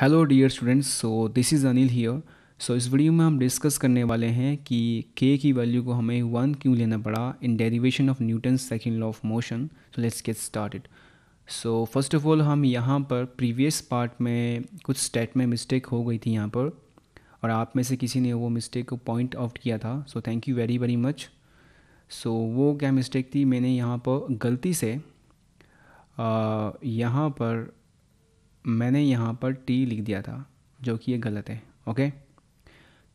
Hello dear students so this is Anil here so इस video में हम डिस्कस करने वाले हैं कि k की वैल्यू को हमें वन क्यों लेना पड़ा in derivation of Newton second law of motion so let's get started so first of all हम यहाँ पर प्रीवियस पार्ट में कुछ स्टेट में मिस्टेक हो गई थी यहाँ पर और आप में से किसी ने वो मिस्टेक को पॉइंट आउट किया था so thank you very very much so वो क्या मिस्टेक थी मैंने यहाँ पर गलती से यहाँ पर मैंने यहाँ पर टी लिख दिया था जो कि ये गलत है ओके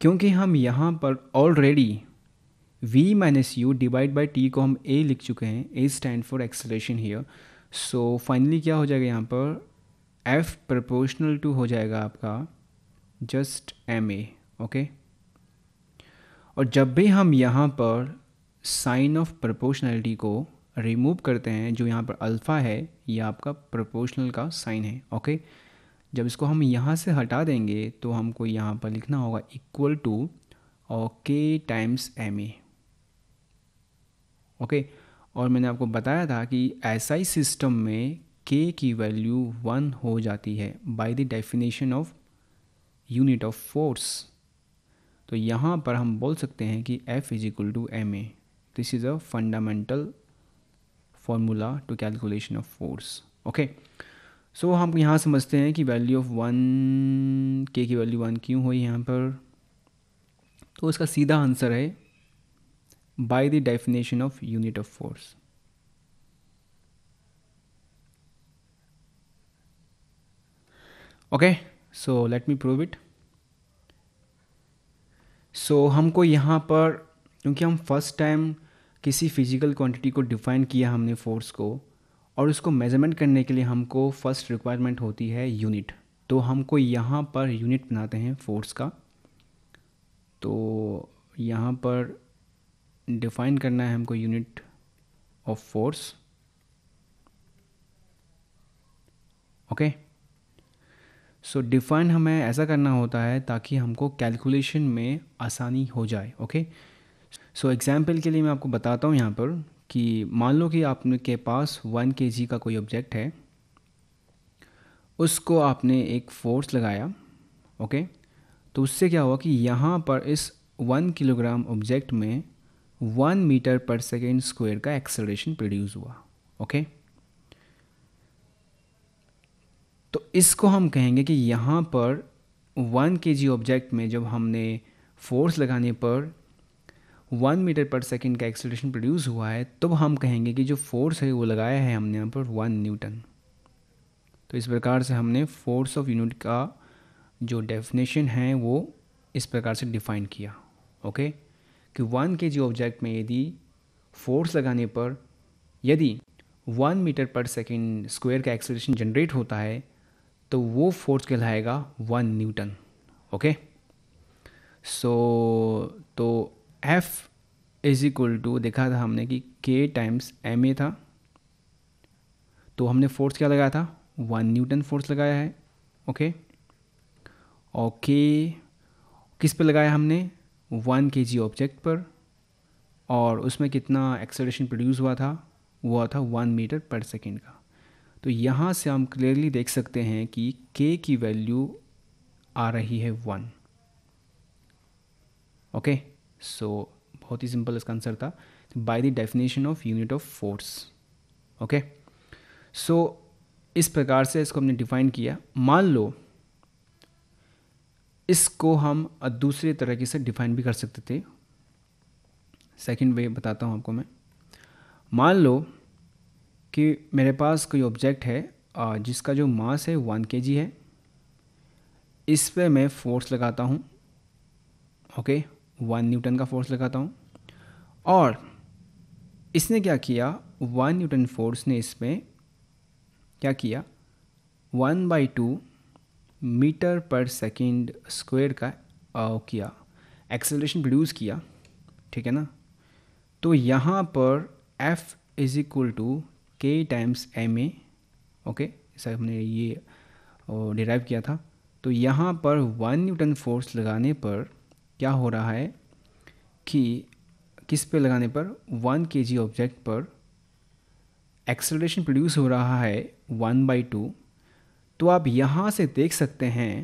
क्योंकि हम यहाँ पर already v minus u divide by t को हम a लिख चुके हैं a stand for acceleration here so finally क्या हो जाएगा यहाँ पर f प्रपोर्शनल टू हो जाएगा आपका जस्ट एम ए ओके और जब भी हम यहाँ पर साइन ऑफ प्रपोर्शनलिटी को रिमूव करते हैं जो यहाँ पर अल्फ़ा है ये आपका प्रोपोर्शनल का साइन है ओके जब इसको हम यहाँ से हटा देंगे तो हमको यहाँ पर लिखना होगा equal to k times m a okay और मैंने आपको बताया था कि ऐसा ही सिस्टम में के की वैल्यू वन हो जाती है by the definition of unit of force तो यहाँ पर हम बोल सकते हैं कि F is equal to m a this is a fundamental formula to calculation of force okay so हम यहाँ समझते हैं कि वैल्यू ऑफ वन के की वैल्यू वन क्यों हुई यहाँ पर तो इसका सीधा आंसर है by the definition of unit of force okay so let me prove it so हमको यहाँ पर क्योंकि हम फर्स्ट टाइम किसी फिजिकल क्वांटिटी को डिफ़ाइन किया हमने फोर्स को और उसको मेज़रमेंट करने के लिए हमको फर्स्ट रिक्वायरमेंट होती है यूनिट तो हमको यहाँ पर यूनिट बनाते हैं फोर्स का तो यहाँ पर डिफ़ाइन करना है हमको unit of force okay so define हमें ऐसा करना होता है ताकि हमको कैलकुलेशन में आसानी हो जाए ओके okay? सो एग्ज़ाम्पल के लिए मैं आपको बताता हूँ यहाँ पर कि मान लो कि आपने के पास वन के जी का कोई ऑब्जेक्ट है उसको आपने एक फोर्स लगाया ओके तो उससे क्या हुआ कि यहाँ पर इस वन किलोग्राम ऑब्जेक्ट में one metre per second square का एक्सेलरेशन प्रोड्यूस हुआ ओके तो इसको हम कहेंगे कि यहाँ पर वन के जी ऑब्जेक्ट में जब हमने फोर्स लगाने पर वन मीटर पर सेकेंड का एक्सलेशन प्रोड्यूस हुआ है तब हम कहेंगे कि जो फोर्स है वो लगाया है हमने यहाँ पर वन न्यूटन तो इस प्रकार से हमने फोर्स ऑफ यूनिट का जो डेफिनेशन है वो इस प्रकार से डिफाइन किया ओके कि वन के जी ऑब्जेक्ट में यदि फोर्स लगाने पर यदि one metre per second square का एक्सलेशन जनरेट होता है तो वो फोर्स कहलाएगा वन न्यूटन ओके सो तो एफ इज इक्वल टू देखा था हमने कि के टाइम्स एम ए था तो हमने फोर्स क्या लगाया था वन न्यूटन फोर्स लगाया है ओके और के किस पे लगाया हमने वन के जी ऑब्जेक्ट पर और उसमें कितना एक्सेलरेशन प्रोड्यूस हुआ था वो हुआ था वन मीटर पर सेकेंड का तो यहाँ से हम क्लियरली देख सकते हैं कि के की वैल्यू आ रही है वन ओके okay? सो बहुत ही सिंपल इसका आंसर था by the definition of unit of force okay so इस प्रकार से इसको हमने डिफाइन किया मान लो इसको हम दूसरे तरीके से डिफाइन भी कर सकते थे सेकंड वे बताता हूँ आपको मैं मान लो कि मेरे पास कोई ऑब्जेक्ट है जिसका जो मास है वन के है इस पर मैं फोर्स लगाता हूँ ओके okay? वन न्यूटन का फोर्स लगाता हूँ और इसने क्या किया वन न्यूटन फोर्स ने इसमें क्या किया one by two metre per second square का आ, किया एक्सेलरेशन प्रोड्यूस किया ठीक है ना तो यहाँ पर F is equal to k times m a okay sir हमने ये डिराइव किया था तो यहाँ पर वन न्यूटन फोर्स लगाने पर क्या हो रहा है कि किस पे लगाने पर वन के जी ऑब्जेक्ट पर एक्सलेशन प्रोड्यूस हो रहा है वन बाई टू तो आप यहाँ से देख सकते हैं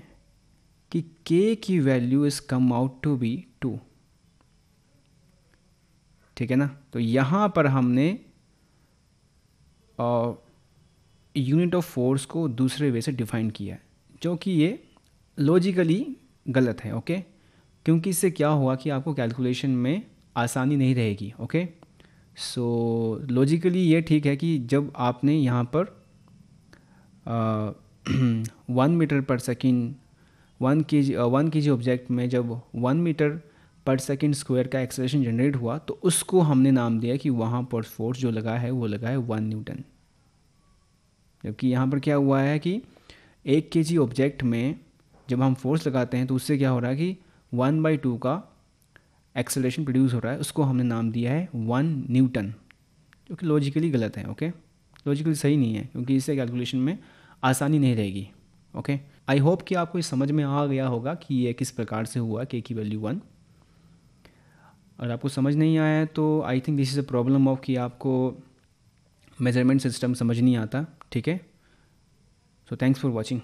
कि के की value is come out to be two ठीक है ना तो यहाँ पर हमने यूनिट ऑफ फोर्स को दूसरे वे से डिफाइन किया है जो कि ये लॉजिकली गलत है ओके क्योंकि इससे क्या हुआ कि आपको कैलकुलेशन में आसानी नहीं रहेगी ओके सो लॉजिकली ये ठीक है कि जब आपने यहाँ पर one metre per second one k g one k g object में जब one metre per second square का एक्सलेशन जनरेट हुआ तो उसको हमने नाम दिया कि वहाँ पर फोर्स जो लगा है वो लगा है वन न्यूटन जबकि यहाँ पर क्या हुआ है कि एक के जी ऑब्जेक्ट में जब हम फोर्स लगाते हैं तो उससे क्या हो रहा है कि वन बाई टू का एक्सेलेशन प्रोड्यूस हो रहा है उसको हमने नाम दिया है वन न्यूटन जो कि लॉजिकली गलत है ओके लॉजिकली सही नहीं है क्योंकि इससे कैलकुलेशन में आसानी नहीं रहेगी ओके आई होप कि आपको ये समझ में आ गया होगा कि ये किस प्रकार से हुआ के की वैल्यू वन और आपको समझ नहीं आया तो I think this is a problem of कि आपको मेजरमेंट सिस्टम समझ नहीं आता ठीक है सो थैंक्स फॉर वॉचिंग